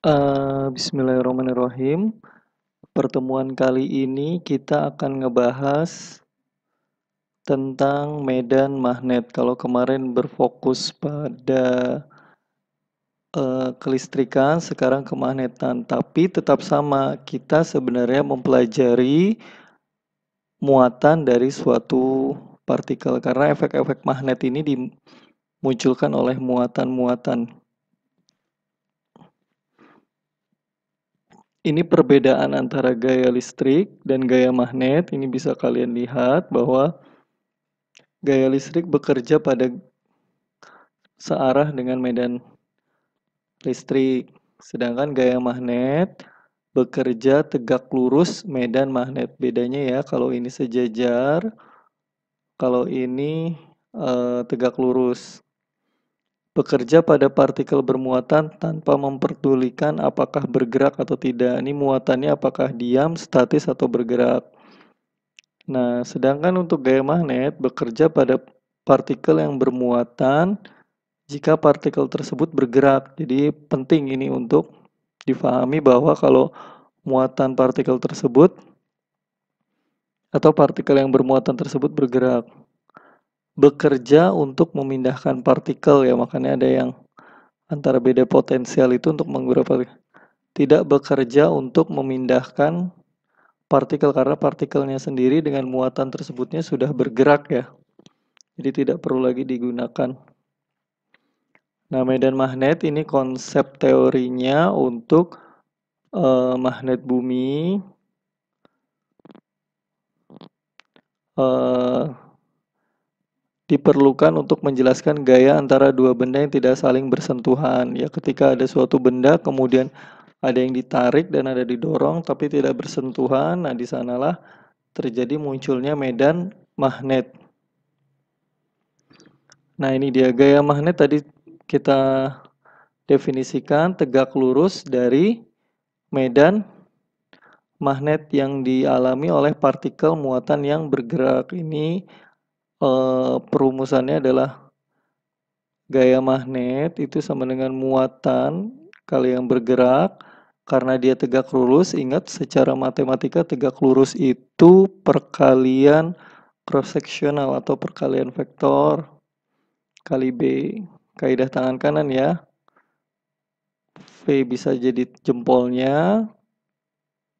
Eh, bismillahirrahmanirrahim. Pertemuan kali ini kita akan ngebahas tentang medan magnet. Kalau kemarin berfokus pada uh, kelistrikan, sekarang ke magnetan, Tapi tetap sama, kita sebenarnya mempelajari muatan dari suatu partikel karena efek-efek magnet ini dimunculkan oleh muatan-muatan ini perbedaan antara gaya listrik dan gaya magnet. Ini bisa kalian lihat bahwa gaya listrik bekerja pada searah dengan medan listrik, sedangkan gaya magnet bekerja tegak lurus medan magnet. Bedanya ya, kalau ini sejajar, kalau ini eh, tegak lurus bekerja pada partikel bermuatan tanpa memperdulikan apakah bergerak atau tidak. Ini muatannya apakah diam, statis, atau bergerak. Nah, sedangkan untuk gaya magnet bekerja pada partikel yang bermuatan jika partikel tersebut bergerak. Jadi penting ini untuk difahami bahwa kalau muatan partikel tersebut atau partikel yang bermuatan tersebut bergerak bekerja untuk memindahkan partikel ya makanya ada yang antara beda potensial itu untuk mengubah Tidak bekerja untuk memindahkan partikel karena partikelnya sendiri dengan muatan tersebutnya sudah bergerak ya. Jadi tidak perlu lagi digunakan. Nah, medan magnet ini konsep teorinya untuk uh, magnet bumi uh, diperlukan untuk menjelaskan gaya antara dua benda yang tidak saling bersentuhan. Ya, ketika ada suatu benda kemudian ada yang ditarik dan ada didorong tapi tidak bersentuhan, nah di sanalah terjadi munculnya medan magnet. Nah, ini dia gaya magnet tadi kita definisikan tegak lurus dari medan magnet yang dialami oleh partikel muatan yang bergerak ini Eh, perumusannya adalah gaya magnet itu sama dengan muatan kali yang bergerak karena dia tegak lurus. Ingat secara matematika tegak lurus itu perkalian cross sectional atau perkalian vektor kali B. Kaidah tangan kanan ya. V bisa jadi jempolnya,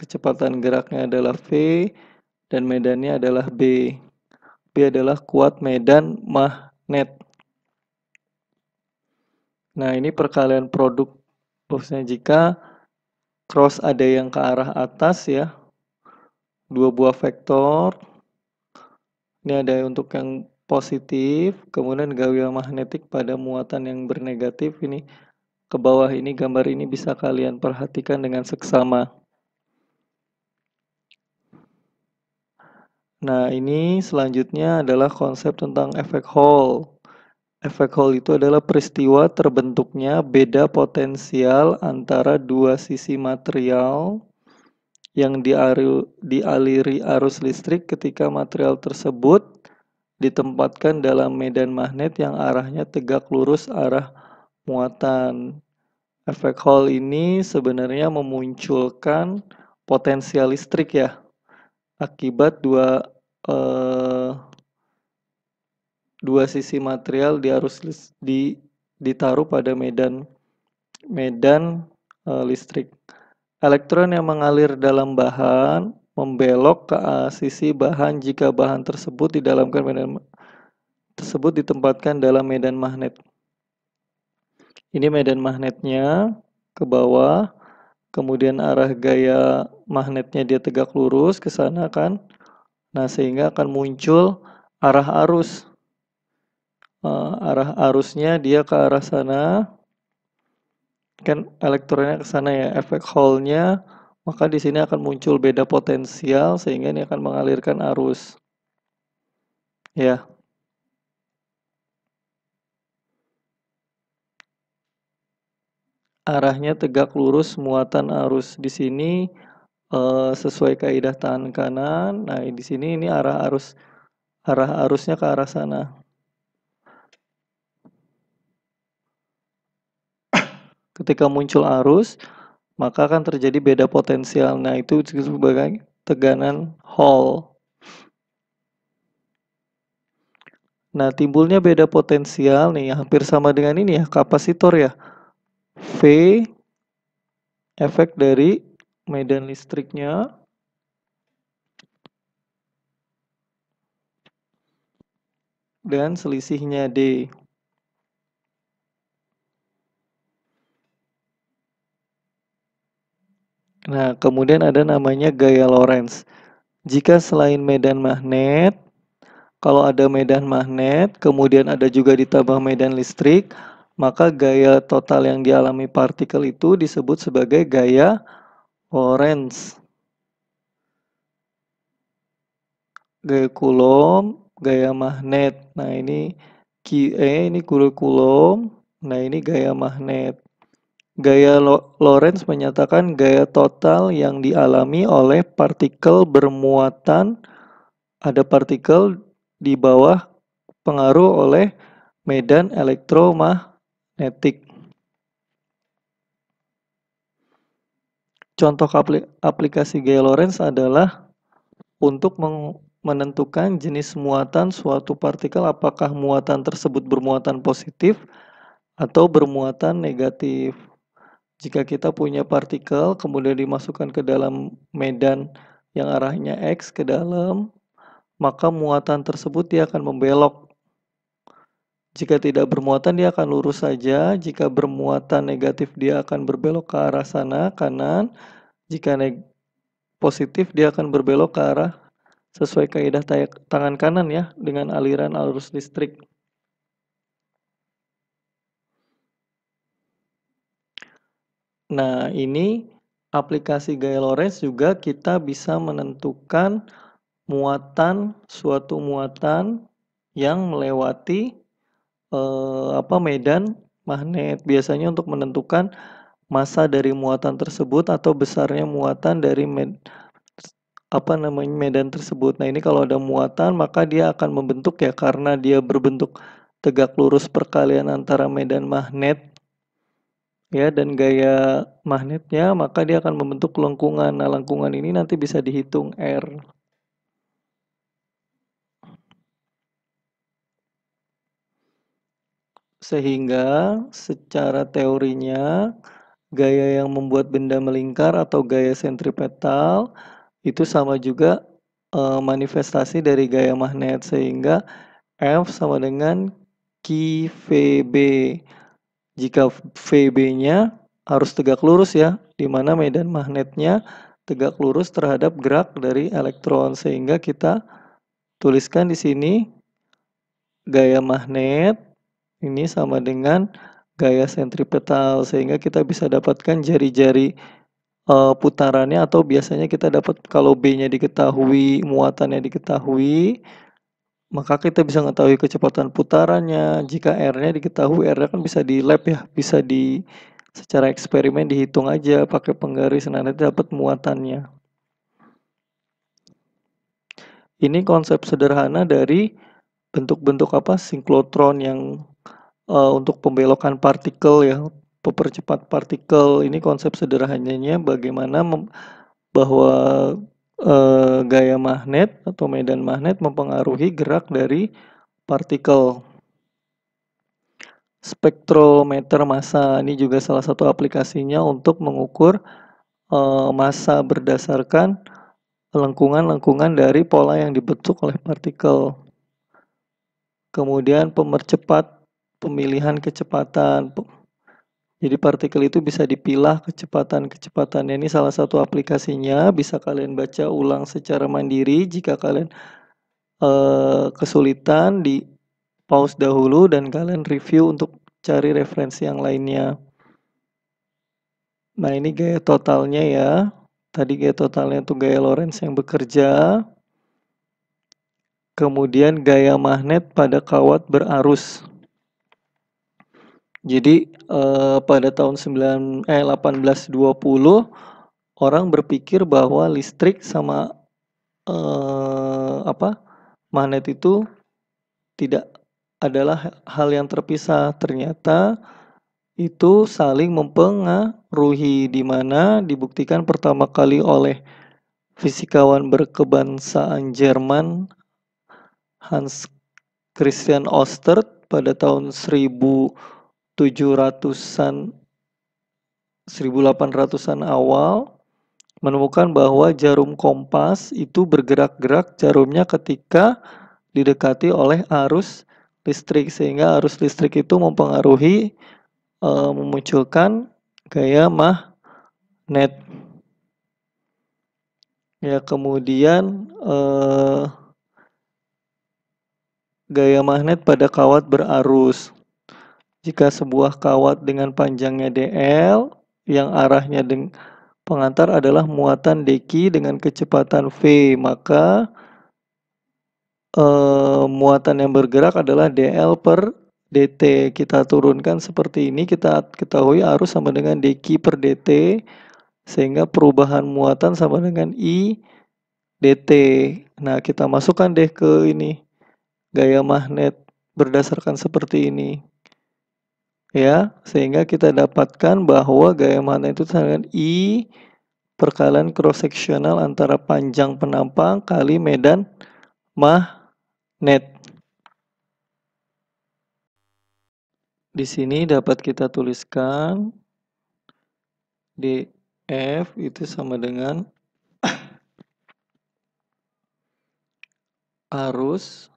kecepatan geraknya adalah V, dan medannya adalah B. B adalah kuat medan magnet. Nah, ini perkalian produk bosnya jika cross ada yang ke arah atas ya. Dua buah vektor. Ini ada untuk yang positif, kemudian gawia magnetik pada muatan yang bernegatif ini ke bawah ini gambar ini bisa kalian perhatikan dengan seksama. Nah, ini selanjutnya adalah konsep tentang efek Hall. Efek Hall itu adalah peristiwa terbentuknya beda potensial antara dua sisi material yang dialiri arus listrik ketika material tersebut ditempatkan dalam medan magnet yang arahnya tegak lurus arah muatan. Efek Hall ini sebenarnya memunculkan potensial listrik ya akibat dua eh, dua sisi material dia harus di, ditaruh pada medan medan eh, listrik. Elektron yang mengalir dalam bahan membelok ke sisi bahan jika bahan tersebut di dalam medan tersebut ditempatkan dalam medan magnet. Ini medan magnetnya ke bawah kemudian arah gaya magnetnya dia tegak lurus ke sana kan. Nah, sehingga akan muncul arah arus. Uh, arah arusnya dia ke arah sana. Kan elektronnya ke sana ya, efek Hall-nya. Maka di sini akan muncul beda potensial sehingga ini akan mengalirkan arus. Ya. arahnya tegak lurus muatan arus di sini uh, sesuai kaidah tangan kanan. Nah, di sini ini arah arus arah arusnya ke arah sana. Ketika muncul arus, maka akan terjadi beda potensial. Nah, itu sebagai tegangan Hall. Nah, timbulnya beda potensial nih, hampir sama dengan ini ya, kapasitor ya. V efek dari medan listriknya dan selisihnya D. Nah, kemudian ada namanya gaya Lorentz. Jika selain medan magnet, kalau ada medan magnet, kemudian ada juga ditambah medan listrik, maka gaya total yang dialami partikel itu disebut sebagai gaya Lorentz. Gaya Coulomb, gaya magnet. Nah, ini QE, ini gaya Coulomb. Nah, ini gaya magnet. Gaya Lorentz menyatakan gaya total yang dialami oleh partikel bermuatan ada partikel di bawah pengaruh oleh medan elektromagnet netik. Contoh aplikasi Gay Lorentz adalah untuk menentukan jenis muatan suatu partikel apakah muatan tersebut bermuatan positif atau bermuatan negatif. Jika kita punya partikel kemudian dimasukkan ke dalam medan yang arahnya X ke dalam, maka muatan tersebut dia akan membelok jika tidak bermuatan dia akan lurus saja, jika bermuatan negatif dia akan berbelok ke arah sana kanan, jika positif dia akan berbelok ke arah sesuai kaidah tangan kanan ya dengan aliran arus listrik. Nah, ini aplikasi gaya Lorentz juga kita bisa menentukan muatan suatu muatan yang melewati eh, apa medan magnet biasanya untuk menentukan massa dari muatan tersebut atau besarnya muatan dari med, apa namanya medan tersebut. Nah, ini kalau ada muatan maka dia akan membentuk ya karena dia berbentuk tegak lurus perkalian antara medan magnet ya dan gaya magnetnya maka dia akan membentuk lengkungan. Nah, lengkungan ini nanti bisa dihitung R. Sehingga secara teorinya gaya yang membuat benda melingkar atau gaya sentripetal itu sama juga e, manifestasi dari gaya magnet sehingga F sama dengan qvB Jika VB-nya harus tegak lurus ya, di mana medan magnetnya tegak lurus terhadap gerak dari elektron sehingga kita tuliskan di sini gaya magnet ini sama dengan gaya sentripetal sehingga kita bisa dapatkan jari-jari uh, putarannya atau biasanya kita dapat kalau B-nya diketahui, muatannya diketahui, maka kita bisa mengetahui kecepatan putarannya. Jika R-nya diketahui, R-nya kan bisa di lab ya, bisa di secara eksperimen dihitung aja pakai penggaris nah nanti dapat muatannya. Ini konsep sederhana dari bentuk-bentuk apa sinklotron yang uh, untuk pembelokan partikel ya pepercepat partikel ini konsep sederhananya bagaimana bahwa uh, gaya magnet atau medan magnet mempengaruhi gerak dari partikel spektrometer massa ini juga salah satu aplikasinya untuk mengukur uh, massa berdasarkan lengkungan-lengkungan dari pola yang dibentuk oleh partikel kemudian pemercepat pemilihan kecepatan. Jadi partikel itu bisa dipilah kecepatan-kecepatannya. Ini salah satu aplikasinya, bisa kalian baca ulang secara mandiri jika kalian e, kesulitan di pause dahulu dan kalian review untuk cari referensi yang lainnya. Nah, ini gaya totalnya ya. Tadi gaya totalnya itu gaya Lorentz yang bekerja. Kemudian gaya magnet pada kawat berarus. Jadi eh, pada tahun 9 eh 1820 orang berpikir bahwa listrik sama eh, apa magnet itu tidak adalah hal yang terpisah. Ternyata itu saling mempengaruhi di mana dibuktikan pertama kali oleh fisikawan berkebangsaan Jerman Hans Christian Oster pada tahun 1000 700-an 1800-an awal menemukan bahwa jarum kompas itu bergerak-gerak jarumnya ketika didekati oleh arus listrik sehingga arus listrik itu mempengaruhi e, memunculkan gaya magnet. Ya, kemudian e, gaya magnet pada kawat berarus. Jika sebuah kawat dengan panjangnya DL yang arahnya pengantar adalah muatan deki dengan kecepatan V, maka eh, muatan yang bergerak adalah DL per DT. Kita turunkan seperti ini, kita ketahui arus sama dengan deki per DT, sehingga perubahan muatan sama dengan I DT. Nah, kita masukkan deh ke ini gaya magnet berdasarkan seperti ini ya sehingga kita dapatkan bahwa gaya mana itu sama dengan i perkalian cross sectional antara panjang penampang kali medan magnet di sini dapat kita tuliskan df itu sama dengan arus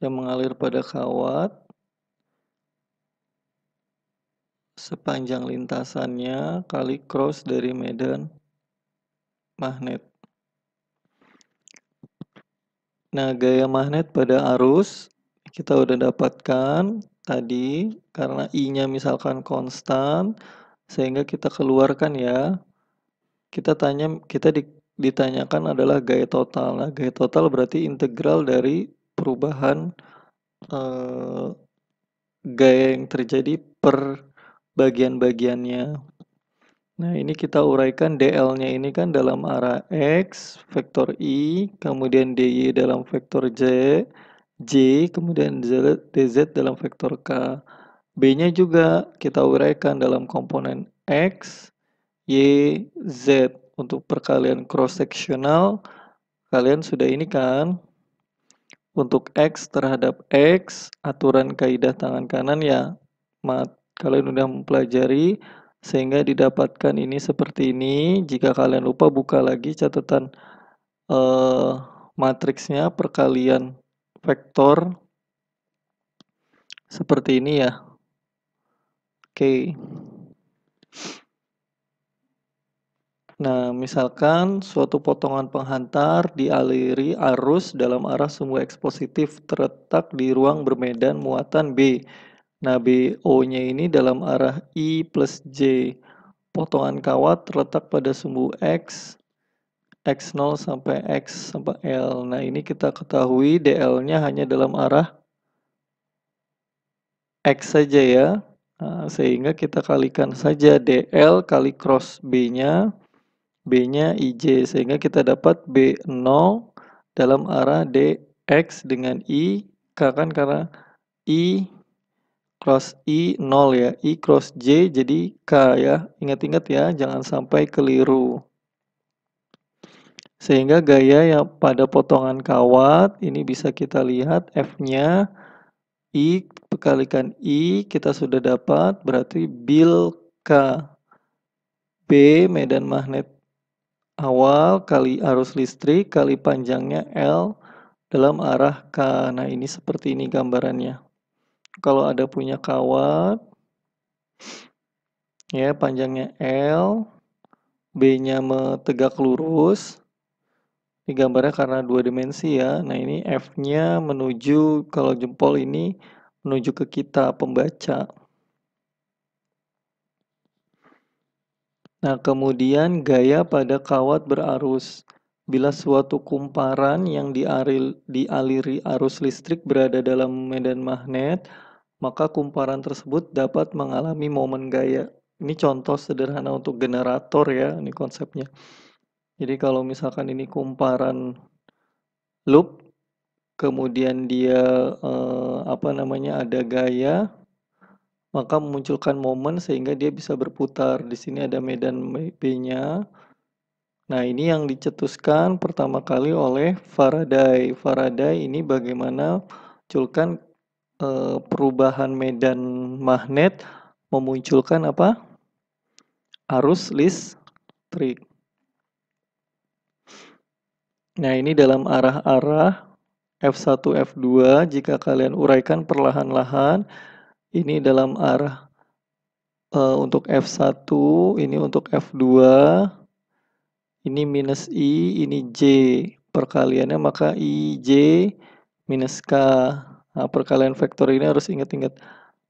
yang mengalir pada kawat sepanjang lintasannya kali cross dari medan magnet. Nah, gaya magnet pada arus kita udah dapatkan tadi karena I-nya misalkan konstan sehingga kita keluarkan ya. Kita tanya kita di, ditanyakan adalah gaya total. Nah, gaya total berarti integral dari perubahan eh, gaya yang terjadi per bagian-bagiannya. Nah, ini kita uraikan DL-nya ini kan dalam arah X, vektor i. kemudian DY dalam vektor J, J, kemudian DZ dalam vektor K. B-nya juga kita uraikan dalam komponen X, Y, Z. Untuk perkalian cross-sectional, kalian sudah ini kan? Untuk X terhadap X, aturan kaidah tangan kanan ya mat Kalian sudah mempelajari sehingga didapatkan ini seperti ini. Jika kalian lupa buka lagi catatan uh, matriksnya perkalian vektor seperti ini ya. Oke. Okay. Nah, misalkan suatu potongan penghantar dialiri arus dalam arah sumbu ekspositif terletak di ruang bermedan muatan B Nah, BO-nya ini dalam arah I plus J. Potongan kawat terletak pada sumbu X, X0 sampai X sampai L. Nah, ini kita ketahui DL-nya hanya dalam arah X saja ya. Nah, sehingga kita kalikan saja DL kali cross B-nya, B-nya IJ. Sehingga kita dapat B0 dalam arah DX dengan I, kan karena I cross I 0 ya. I cross J jadi K ya. Ingat-ingat ya, jangan sampai keliru. Sehingga gaya yang pada potongan kawat ini bisa kita lihat F-nya I pekalikan I kita sudah dapat berarti bil K. B medan magnet awal kali arus listrik kali panjangnya L dalam arah K. Nah, ini seperti ini gambarannya kalau ada punya kawat ya panjangnya L B-nya tegak lurus ini gambarnya karena dua dimensi ya nah ini F-nya menuju kalau jempol ini menuju ke kita pembaca nah kemudian gaya pada kawat berarus Bila suatu kumparan yang diaril, dialiri arus listrik berada dalam medan magnet, maka kumparan tersebut dapat mengalami momen gaya. Ini contoh sederhana untuk generator ya, ini konsepnya. Jadi kalau misalkan ini kumparan loop, kemudian dia eh, apa namanya ada gaya, maka memunculkan momen sehingga dia bisa berputar. Di sini ada medan B-nya. Nah, ini yang dicetuskan pertama kali oleh Faraday. Faraday ini bagaimana munculkan e, eh, perubahan medan magnet memunculkan apa? Arus listrik. Nah, ini dalam arah-arah F1, F2 jika kalian uraikan perlahan-lahan ini dalam arah e, untuk F1, ini untuk F2, ini minus I, ini J perkaliannya maka I, J minus K nah, perkalian vektor ini harus ingat-ingat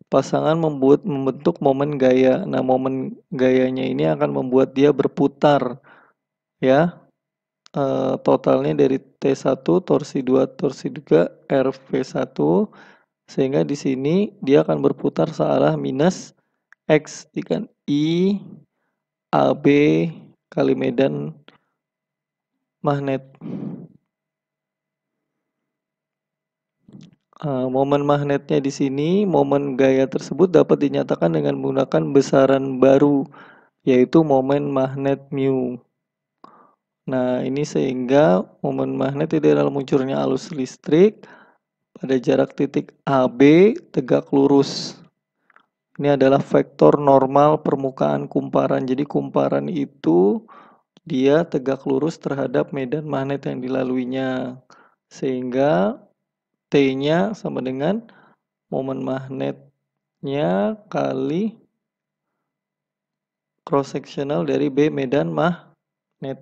pasangan membuat membentuk momen gaya nah momen gayanya ini akan membuat dia berputar ya e, totalnya dari T1 torsi 2 torsi 3 RV1 sehingga di sini dia akan berputar searah minus X ikan I AB kali medan magnet uh, momen magnetnya di sini momen gaya tersebut dapat dinyatakan dengan menggunakan besaran baru yaitu momen magnet mu nah ini sehingga momen magnet tidak dalam munculnya alus listrik pada jarak titik AB tegak lurus ini adalah vektor normal permukaan kumparan jadi kumparan itu dia tegak lurus terhadap medan magnet yang dilaluinya sehingga T-nya sama dengan momen magnetnya kali cross sectional dari B medan magnet.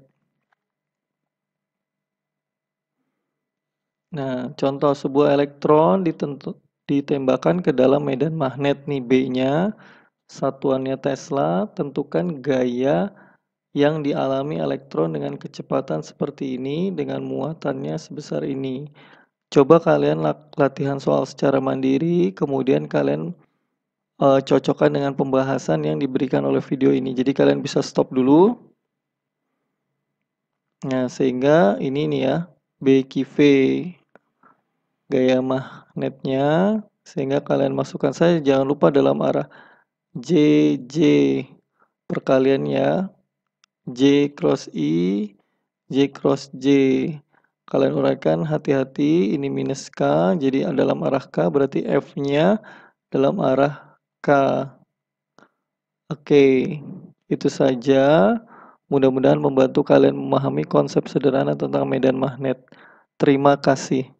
Nah, contoh sebuah elektron ditentu, ditembakkan ke dalam medan magnet nih B-nya, satuannya Tesla, tentukan gaya yang dialami elektron dengan kecepatan seperti ini dengan muatannya sebesar ini. Coba kalian latihan soal secara mandiri, kemudian kalian uh, cocokkan dengan pembahasan yang diberikan oleh video ini. Jadi kalian bisa stop dulu. Nah, sehingga ini nih ya, B V gaya magnetnya sehingga kalian masukkan saja jangan lupa dalam arah JJ perkalian ya J cross I, J cross J. Kalian uraikan hati-hati, ini minus K, jadi dalam arah K, berarti F-nya dalam arah K. Oke, itu saja. Mudah-mudahan membantu kalian memahami konsep sederhana tentang medan magnet. Terima kasih.